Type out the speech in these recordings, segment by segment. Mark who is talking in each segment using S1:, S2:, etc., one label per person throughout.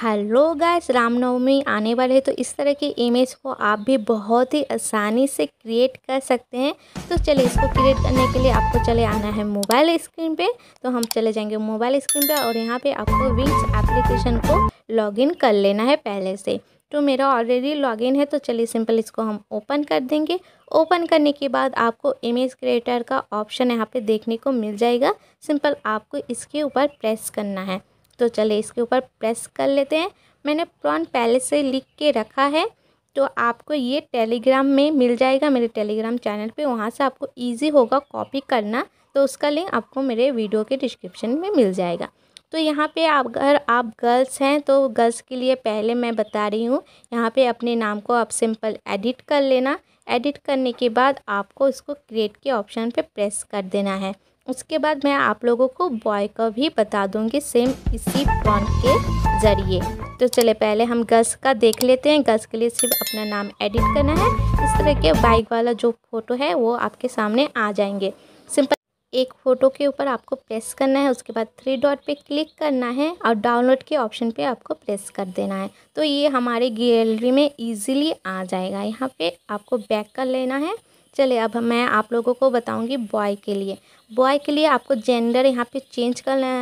S1: hello guys Ramnavami आने वाले तो इस तरह की इमेज को आप भी बहुत ही आसानी से क्रिएट कर सकते हैं तो चलिए इसको क्रिएट करने के लिए आपको चले आना है मोबाइल स्क्रीन पे तो हम चले जाएंगे मोबाइल स्क्रीन पे और यहाँ पे आपको विंग्स एप्लीकेशन को लॉगिन कर लेना है पहले से तो मेरा ऑलरेडी लॉगिन है तो चलिए सिंपल इसको हम ओपन कर देंगे ओपन करने के बाद आपको इमेज क्रिएटर का ऑप्शन यहाँ पे देखने को मिल जाएगा सिंपल आपको इसके ऊपर प्रेस करना है तो चले इसके ऊपर प्रेस कर लेते हैं मैंने प्रॉन पहले से लिख के रखा है तो आपको ये टेलीग्राम में मिल जाएगा मेरे टेलीग्राम चैनल पे वहाँ से आपको इजी होगा कॉपी करना तो उसका लिंक आपको मेरे वीडियो के डिस्क्रिप्शन में मिल जाएगा तो यहाँ पे आप अगर आप गर्ल्स हैं तो गर्ल्स के लिए पहले मैं बता रही हूँ यहाँ पे अपने नाम को आप सिंपल एडिट कर लेना एडिट करने के बाद आपको इसको क्रिएट के ऑप्शन पर प्रेस कर देना है उसके बाद मैं आप लोगों को बॉय का भी बता दूंगी सेम इसी प्रॉन के ज़रिए तो चले पहले हम गस का देख लेते हैं गस के लिए सिर्फ अपना नाम एडिट करना है इस तरह के बाइक वाला जो फ़ोटो है वो आपके सामने आ जाएंगे सिंपल एक फ़ोटो के ऊपर आपको प्रेस करना है उसके बाद थ्री डॉट पे क्लिक करना है और डाउनलोड के ऑप्शन पे आपको प्रेस कर देना है तो ये हमारे गैलरी में इजीली आ जाएगा यहाँ पे आपको बैक कर लेना है चलिए अब मैं आप लोगों को बताऊंगी बॉय के लिए बॉय के लिए आपको जेंडर यहाँ पे चेंज करना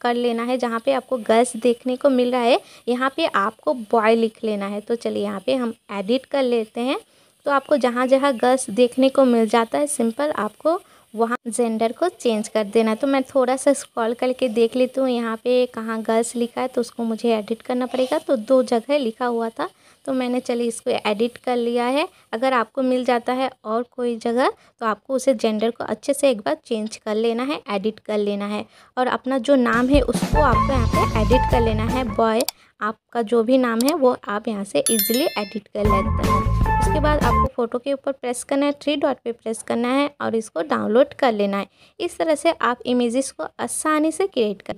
S1: कर लेना है जहाँ पे आपको गर्ल्स देखने को मिल रहा है यहाँ पे आपको बॉय लिख लेना है तो चलिए यहाँ पे हम एडिट कर लेते हैं तो आपको जहाँ जहाँ गर्ल्स देखने को मिल जाता है सिंपल आपको वहाँ जेंडर को चेंज कर देना तो मैं थोड़ा सा स्क्रॉल करके देख लेती हूँ यहाँ पे कहाँ गर्ल्स लिखा है तो उसको मुझे एडिट करना पड़ेगा तो दो जगह लिखा हुआ था तो मैंने चलिए इसको एडिट कर लिया है अगर आपको मिल जाता है और कोई जगह तो आपको उसे जेंडर को अच्छे से एक बार चेंज कर लेना है एडिट कर लेना है और अपना जो नाम है उसको आपको यहाँ पर एडिट कर लेना है बॉय आपका जो भी नाम है वो आप यहाँ से इजिली एडिट कर लेते हैं उसके बाद आपको फ़ोटो के ऊपर प्रेस करना है थ्री डॉट पे प्रेस करना है और इसको डाउनलोड कर लेना है इस तरह से आप इमेजेस को आसानी से क्रिएट कर